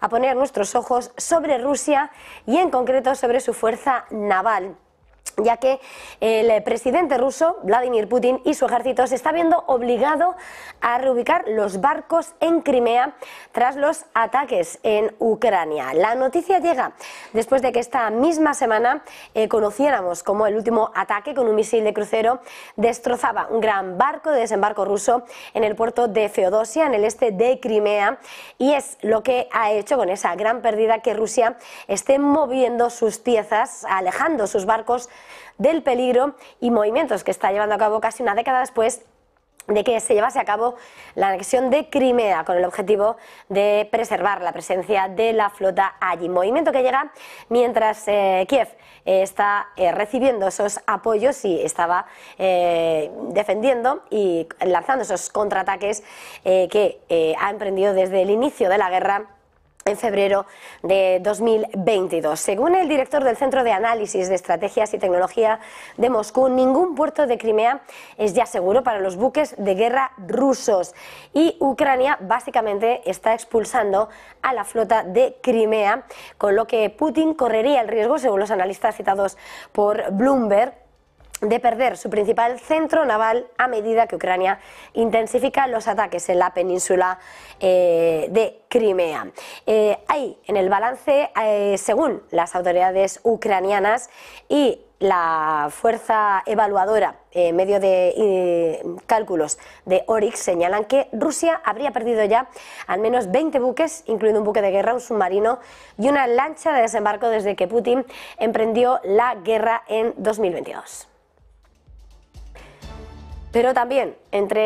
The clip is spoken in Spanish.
a poner nuestros ojos sobre Rusia y en concreto sobre su fuerza naval ya que el presidente ruso, Vladimir Putin, y su ejército se está viendo obligado a reubicar los barcos en Crimea tras los ataques en Ucrania. La noticia llega después de que esta misma semana eh, conociéramos cómo el último ataque con un misil de crucero destrozaba un gran barco de desembarco ruso en el puerto de Feodosia, en el este de Crimea, y es lo que ha hecho con esa gran pérdida que Rusia esté moviendo sus piezas, alejando sus barcos del peligro y movimientos que está llevando a cabo casi una década después de que se llevase a cabo la anexión de Crimea con el objetivo de preservar la presencia de la flota allí. Movimiento que llega mientras eh, Kiev eh, está eh, recibiendo esos apoyos y estaba defendiendo y lanzando esos contraataques que ha emprendido desde el inicio de la guerra en febrero de 2022. Según el director del Centro de Análisis de Estrategias y Tecnología de Moscú, ningún puerto de Crimea es ya seguro para los buques de guerra rusos y Ucrania básicamente está expulsando a la flota de Crimea, con lo que Putin correría el riesgo, según los analistas citados por Bloomberg, de perder su principal centro naval a medida que Ucrania intensifica los ataques en la península eh, de Crimea. Hay eh, ahí, en el balance, eh, según las autoridades ucranianas y la fuerza evaluadora en medio de cálculos de Oryx señalan que Rusia habría perdido ya al menos 20 buques, incluido un buque de guerra, un submarino y una lancha de desembarco desde que Putin emprendió la guerra en 2022. Pero también entre